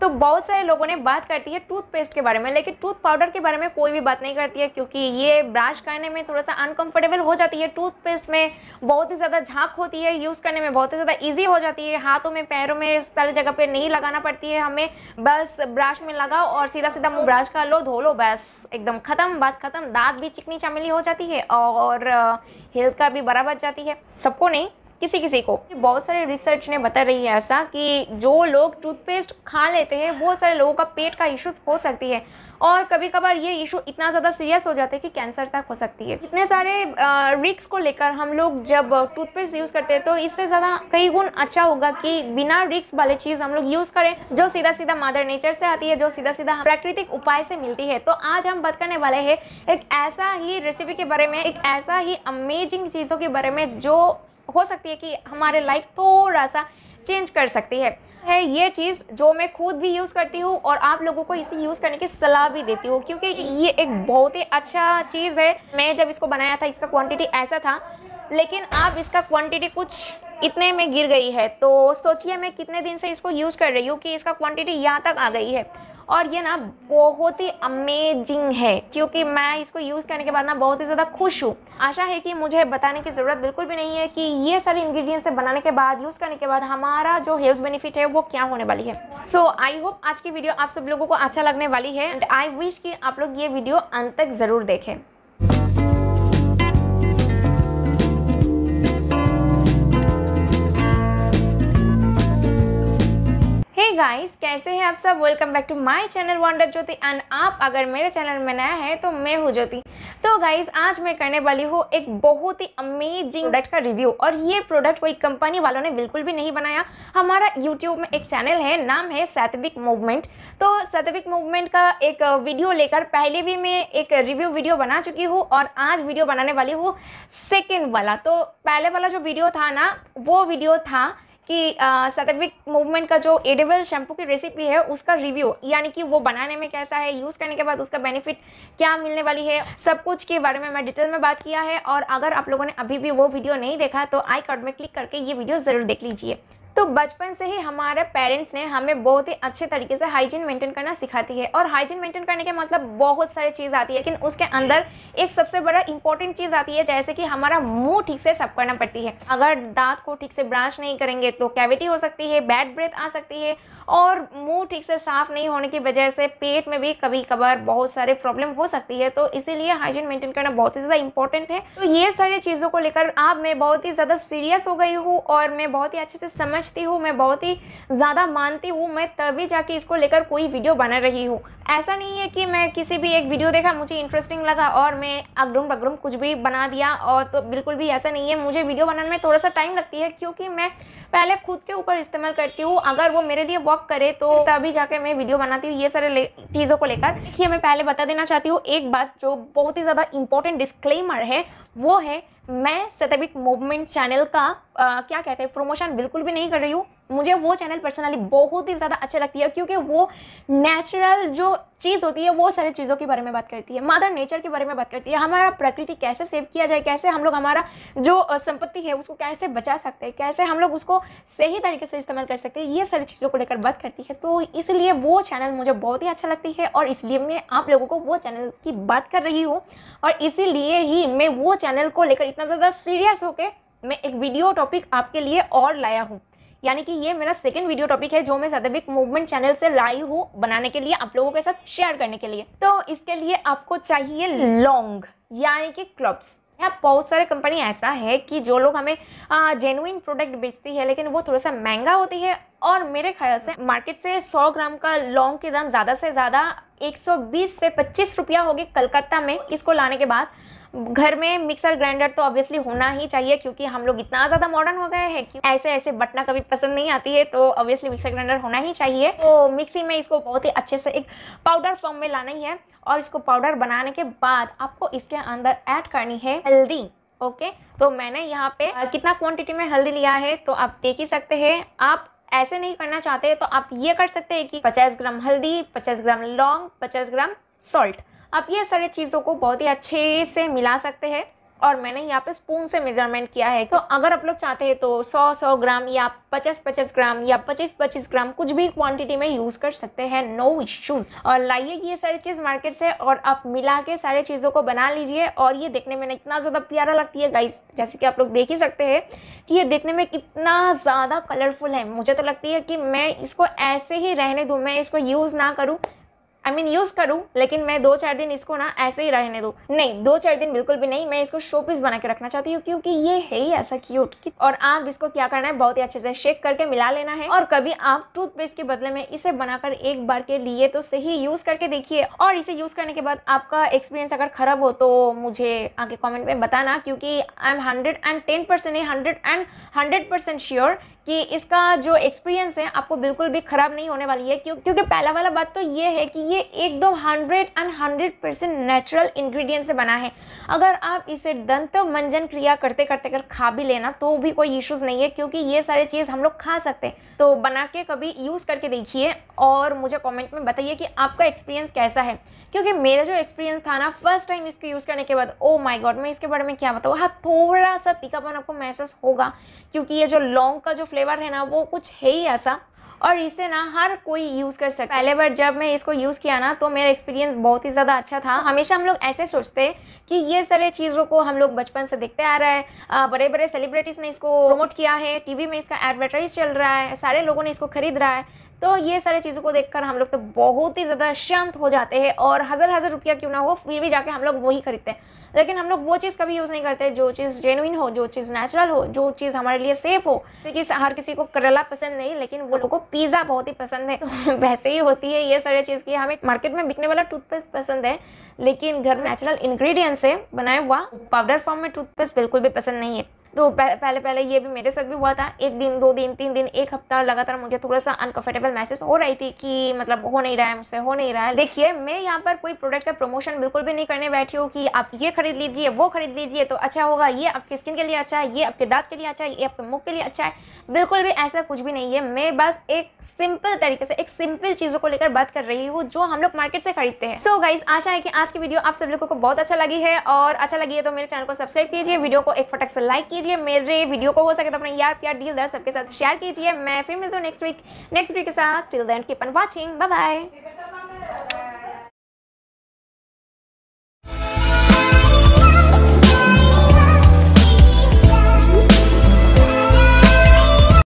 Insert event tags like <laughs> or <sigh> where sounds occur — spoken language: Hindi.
तो बहुत सारे लोगों ने बात करती है टूथपेस्ट के बारे में लेकिन टूथ पाउडर के बारे में कोई भी बात नहीं करती है क्योंकि ये ब्रश करने में थोड़ा सा अनकंफर्टेबल हो जाती है टूथपेस्ट में बहुत ही ज़्यादा झाँक होती है यूज़ करने में बहुत ही ज़्यादा ईजी हो जाती है हाथों में पैरों में सारी जगह पर नहीं लगाना पड़ती है हमें बस ब्रश में लगाओ और सीधा सीधा मुँह ब्रश कर लो धो लो बस एकदम ख़त्म बात ख़त्म दाँत भी चिकनी चमेली हो जाती है और हेल्थ का भी बड़ा बच जाती है सबको नहीं किसी किसी को बहुत सारे रिसर्च ने बता रही है ऐसा कि जो लोग टूथपेस्ट खा लेते हैं बहुत सारे लोगों का पेट का इश्यूज हो सकती है और कभी कभार ये इशू इतना ज़्यादा सीरियस हो जाता है कि कैंसर तक हो सकती है इतने सारे रिक्स को लेकर हम लोग जब टूथपेस्ट यूज़ करते हैं तो इससे ज़्यादा कई गुण अच्छा होगा कि बिना रिक्स वाले चीज़ हम लोग यूज़ करें जो सीधा सीधा मदर नेचर से आती है जो सीधा सीधा प्राकृतिक उपाय से मिलती है तो आज हम बात करने वाले हैं एक ऐसा ही रेसिपी के बारे में एक ऐसा ही अमेजिंग चीज़ों के बारे में जो हो सकती है कि हमारे लाइफ थोड़ा सा चेंज कर सकती है है ये चीज़ जो मैं खुद भी यूज़ करती हूँ और आप लोगों को इसे यूज़ करने की सलाह भी देती हूँ क्योंकि ये एक बहुत ही अच्छा चीज़ है मैं जब इसको बनाया था इसका क्वांटिटी ऐसा था लेकिन अब इसका क्वांटिटी कुछ इतने में गिर गई है तो सोचिए मैं कितने दिन से इसको यूज़ कर रही हूँ कि इसका क्वांटिटी यहाँ तक आ गई है और ये ना बहुत ही अमेजिंग है क्योंकि मैं इसको यूज़ करने के बाद ना बहुत ही ज़्यादा खुश हूँ आशा है कि मुझे बताने की ज़रूरत बिल्कुल भी नहीं है कि ये सारे इंग्रेडिएंट्स से बनाने के बाद यूज़ करने के बाद हमारा जो हेल्थ बेनिफिट है वो क्या होने वाली है सो आई होप आज की वीडियो आप सब लोगों को अच्छा लगने वाली है एंड आई विश कि आप लोग ये वीडियो अंत तक ज़रूर देखें गाइस कैसे हैं आप सब welcome back to my channel wonder Jyoti and आप अगर मेरे चैनल में नया है तो मैं हूँ ज्योति तो गाइस आज मैं करने वाली हूँ एक बहुत ही अमेजिंग प्रोडक्ट का रिव्यू और ये प्रोडक्ट कोई कंपनी वालों ने बिल्कुल भी नहीं बनाया हमारा यूट्यूब में एक चैनल है नाम है सैतविक मूवमेंट तो सैतविक मूवमेंट का एक वीडियो लेकर पहले भी मैं एक रिव्यू वीडियो बना चुकी हूँ और आज वीडियो बनाने वाली हूँ सेकेंड वाला तो पहले वाला जो वीडियो था ना वो वीडियो था कि सतविक मूवमेंट का जो एडिबल शैम्पू की रेसिपी है उसका रिव्यू यानी कि वो बनाने में कैसा है यूज़ करने के बाद उसका बेनिफिट क्या मिलने वाली है सब कुछ के बारे में मैं डिटेल में बात किया है और अगर आप लोगों ने अभी भी वो वीडियो नहीं देखा तो आई कार्ड में क्लिक करके ये वीडियो ज़रूर देख लीजिए तो बचपन से ही हमारे पेरेंट्स ने हमें बहुत ही अच्छे तरीके से हाइजीन मेंटेन करना सिखाती है और हाइजीन मेंटेन करने के मतलब बहुत सारी चीज़ आती है लेकिन उसके अंदर एक सबसे बड़ा इंपॉर्टेंट चीज़ आती है जैसे कि हमारा मुंह ठीक से सब करना पड़ती है अगर दांत को ठीक से ब्रांच नहीं करेंगे तो कैविटी हो सकती है बैड ब्रेथ आ सकती है और मुँह ठीक से साफ नहीं होने की वजह से पेट में भी कभी कभार बहुत सारे प्रॉब्लम हो सकती है तो इसीलिए हाइजीन मेंटेन करना बहुत ही ज़्यादा इंपॉर्टेंट है तो ये सारी चीज़ों को लेकर आप मैं बहुत ही ज़्यादा सीरियस हो गई हूँ और मैं बहुत ही अच्छे से समझ समझती हूँ मैं बहुत ही ज़्यादा मानती हूँ मैं तभी जाके इसको लेकर कोई वीडियो बना रही हूँ ऐसा नहीं है कि मैं किसी भी एक वीडियो देखा मुझे इंटरेस्टिंग लगा और मैं अगरुम बगरुम कुछ भी बना दिया और तो बिल्कुल भी ऐसा नहीं है मुझे वीडियो बनाने में थोड़ा सा टाइम लगती है क्योंकि मैं पहले खुद के ऊपर इस्तेमाल करती हूँ अगर वो मेरे लिए वर्क करे तो तभी जाके मैं वीडियो बनाती हूँ ये सारे चीज़ों को लेकर देखिए मैं पहले बता देना चाहती हूँ एक बात जो बहुत ही ज़्यादा इंपॉर्टेंट डिस्क्लेमर है वो है मैं सतबिक मूवमेंट चैनल का आ, क्या कहते हैं प्रमोशन बिल्कुल भी नहीं कर रही हूँ मुझे वो चैनल पर्सनली बहुत ही ज़्यादा अच्छा लगती है क्योंकि वो नेचुरल जो चीज़ होती है वो सारी चीज़ों के बारे में बात करती है मदर नेचर के बारे में बात करती है हमारा प्रकृति कैसे सेव किया जाए कैसे हम लोग हमारा जो संपत्ति है उसको कैसे बचा सकते हैं कैसे हम लोग उसको सही तरीके से इस्तेमाल कर सकते हैं ये सारी चीज़ों को लेकर बात करती है तो इसलिए वो चैनल मुझे बहुत ही अच्छा लगती है और इसलिए मैं आप लोगों को वो चैनल की बात कर रही हूँ और इसीलिए ही मैं वो चैनल को लेकर इतना ज़्यादा सीरियस होकर मैं एक वीडियो टॉपिक आपके लिए और लाया हूँ यानी कि ये मेरा सेकंड वीडियो टॉपिक है जो मैं सदैविक मूवमेंट चैनल से लाई हूँ बनाने के लिए आप लोगों के साथ शेयर करने के लिए तो इसके लिए आपको चाहिए लॉन्ग यानी कि क्लब्स यहाँ बहुत सारे कंपनी ऐसा है कि जो लोग हमें जेनुइन प्रोडक्ट बेचती है लेकिन वो थोड़ा सा महंगा होती है और मेरे ख्याल से मार्केट से 100 ग्राम का लौंग के दाम ज़्यादा से ज़्यादा 120 से 25 रुपया होगी कलकत्ता में इसको लाने के बाद घर में मिक्सर ग्राइंडर तो ऑब्वियसली होना ही चाहिए क्योंकि हम लोग इतना ज़्यादा मॉडर्न हो गए हैं कि ऐसे ऐसे बटना कभी पसंद नहीं आती है तो ऑब्वियसली मिक्सर ग्राइंडर होना ही चाहिए तो मिक्सी में इसको बहुत ही अच्छे से एक पाउडर फॉर्म में लाना ही है और इसको पाउडर बनाने के बाद आपको इसके अंदर ऐड करनी है हल्दी ओके तो मैंने यहाँ पे कितना क्वान्टिटी में हल्दी लिया है तो आप देख ही सकते हैं आप ऐसे नहीं करना चाहते तो आप ये कर सकते हैं कि पचास ग्राम हल्दी पचास ग्राम लौंग पचास ग्राम सॉल्ट आप ये सारी चीज़ों को बहुत ही अच्छे से मिला सकते हैं और मैंने यहाँ पे स्पून से मेजरमेंट किया है तो अगर आप लोग चाहते हैं तो 100-100 ग्राम या 50-50 ग्राम या 25-25 ग्राम कुछ भी क्वांटिटी में यूज़ कर सकते हैं नो इश्यूज और लाइए ये सारी चीज़ मार्केट से और आप मिला के सारे चीज़ों को बना लीजिए और ये देखने में इतना ज़्यादा प्यारा लगती है गाइस जैसे कि आप लोग देख ही सकते हैं कि ये देखने में कितना ज़्यादा कलरफुल है मुझे तो लगती है कि मैं इसको ऐसे ही रहने दूँ मैं इसको यूज़ ना करूँ आई मीन यूज़ करूँ लेकिन मैं दो चार दिन इसको ना ऐसे ही रहने दू नहीं दो चार दिन बिल्कुल भी नहीं मैं इसको शो पीस बना के रखना चाहती हूँ क्योंकि ये है ही ऐसा क्यूट और आप इसको क्या करना है बहुत ही अच्छे से शेक करके मिला लेना है और कभी आप टूथपेस्ट के बदले में इसे बनाकर एक बार के लिए तो सही यूज़ करके देखिए और इसे यूज़ करने के बाद आपका एक्सपीरियंस अगर खराब हो तो मुझे आगे कॉमेंट में बताना क्योंकि I am hundred and ten percent hundred and hundred percent sure कि इसका जो एक्सपीरियंस है आपको बिल्कुल भी ख़राब नहीं होने वाली है क्यों क्योंकि पहला वाला बात तो ये है कि ये एकदम hundred and hundred percent natural ingredient से बना है अगर आप इसे दंत मंजन क्रिया करते करते अगर खा भी लेना तो भी कोई इश्यूज़ नहीं है क्योंकि ये सारे चीज़ हम लोग खा सकते हैं तो बना के कभी यूज़ करके देखिए और मुझे कॉमेंट में बताइए कि आपका एक्सपीरियंस कैसा है क्योंकि मेरा जो एक्सपीरियंस था ना फर्स्ट टाइम इसको यूज़ करने के बाद ओ माई गॉड मैं इसके बारे में क्या बताऊँ हाँ थोड़ा सा तीखापन आपको महसूस होगा क्योंकि ये जो लॉन्ग का जो फ्लेवर है ना वो कुछ है ही ऐसा और इसे ना हर कोई यूज़ कर सकता पहले बार जब मैं इसको यूज़ किया ना तो मेरा एक्सपीरियंस बहुत ही ज़्यादा अच्छा था हमेशा हम लोग ऐसे सोचते हैं कि ये सारे चीज़ों को हम लोग बचपन से देखते आ रहा है बड़े बड़े सेलिब्रिटीज़ ने इसको प्रमोट किया है टीवी में इसका एडवर्टाइज चल रहा है सारे लोगों ने इसको खरीद रहा है तो ये सारी चीज़ों को देखकर हम लोग तो बहुत ही ज़्यादा शांत हो जाते हैं और हज़ार हज़ार रुपया क्यों ना हो फिर भी जाके हम लोग वही खरीदते हैं लेकिन हम लोग वो चीज़ कभी यूज़ नहीं करते जो चीज़ जेनुइन हो जो चीज़ नेचुरल हो जो चीज़ हमारे लिए सेफ हो तो कि हर किसी को करेला पसंद नहीं लेकिन वो लोगों को पिज़्ज़ा बहुत ही पसंद है <laughs> तो वैसे ही होती है ये सारी चीज़ की हमें मार्केट में बिकने वाला टूथपेस्ट पसंद है लेकिन घर नेचुरल इन्ग्रीडियंट से बनाया हुआ पाउडर फॉर्म में टूथपेस्ट बिल्कुल भी पसंद नहीं है तो पहले पहले ये भी मेरे साथ भी हुआ था एक दिन दो दिन तीन दिन एक हफ्ता लगातार मुझे थोड़ा सा अनकंफर्टेबल महसूस हो रही थी कि मतलब हो नहीं रहा है मुझसे हो नहीं रहा है देखिए मैं यहाँ पर कोई प्रोडक्ट का प्रमोशन बिल्कुल भी नहीं करने बैठी हूँ कि आप ये खरीद लीजिए वो खरीद लीजिए तो अच्छा होगा ये आपकी स्किन के लिए अच्छा है ये आपके दांत के लिए अच्छा है ये आपके मुख के लिए अच्छा है बिल्कुल भी ऐसा कुछ भी नहीं है मैं बस एक सिंपल तरीके से एक सिंपल चीज़ों को लेकर बात कर रही हूँ जो हम लोग मार्केट से खरीदते हैं सो गाइज आशा है कि आज की वीडियो आप सब लोगों को बहुत अच्छा लगी है और अच्छा लगी है तो मेरे चैनल को सब्सक्राइब कीजिए वीडियो को एक फटक से लाइक कीजिए कीजिए मेरे वीडियो को हो सके तो अपने यार प्यार दिल दर सबके साथ शेयर कीजिए मैं फिर मिलता हूँ नेक्स्ट वीक नेक्स्ट वीक के साथ till then keep on watching bye bye